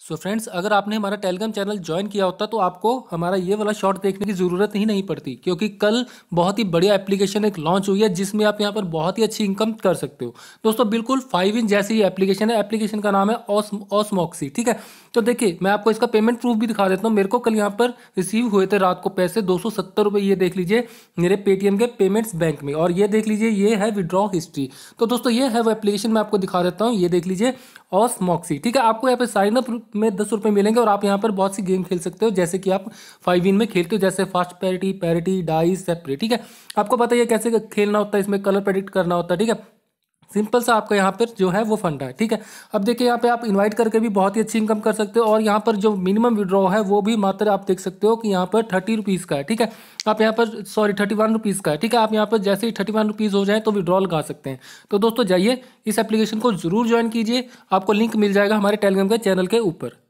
सो so friends अगर आपने हमारा टेलीग्राम चैनल ज्वाइन किया होता तो आपको हमारा ये वाला शॉर्ट देखने की ज़रूरत ही नहीं पड़ती क्योंकि कल बहुत ही बढ़िया एप्लीकेशन एक लॉन्च हुई है जिसमें आप यहाँ पर बहुत ही अच्छी इनकम कर सकते हो दोस्तों बिल्कुल फाइव इंच जैसी एप्लीकेशन है एप्लीकेशन का नाम है ऑसमॉक्सी ठीक है तो देखिए मैं आपको इसका पेमेंट प्रूफ भी दिखा देता हूँ मेरे को कल यहाँ पर रिसीव हुए थे रात को पैसे दो सौ ये देख लीजिए मेरे पेटीएम के पेमेंट्स बैंक में और ये देख लीजिए ये है विड्रॉ हिस्ट्री तो दोस्तों ये है वो एप्लीकेशन मैं आपको दिखा देता हूँ ये देख लीजिए ऑसमॉक्सी ठीक है आपको यहाँ पर साइन अप में दस रुपये मिलेंगे और आप यहाँ पर बहुत सी गेम खेल सकते हो जैसे कि आप फाइव इन में खेलते हो जैसे fast parity parity dice separate ठीक है आपको पता है कैसे खेलना होता है इसमें कलर प्रेडिक्ट करना होता है ठीक है सिंपल सा आपका यहाँ पर जो है वो फंड है ठीक है अब देखिए यहाँ पे आप इनवाइट करके भी बहुत ही अच्छी इनकम कर सकते हो और यहाँ पर जो मिनिमम विड्रॉ है वो भी मात्र आप देख सकते हो कि यहाँ पर थर्टी रुपीज़ का है ठीक है आप यहाँ पर सॉरी थर्टी वन रुपीज़ का है ठीक है आप यहाँ पर जैसे ही थर्टी वन रुपीज़ हो जाए तो विड्रॉ लगा सकते हैं तो दोस्तों जाइए इस एप्लीकेशन को ज़रूर ज्वाइन कीजिए आपको लिंक मिल जाएगा हमारे टेलीग्राम के चैनल के ऊपर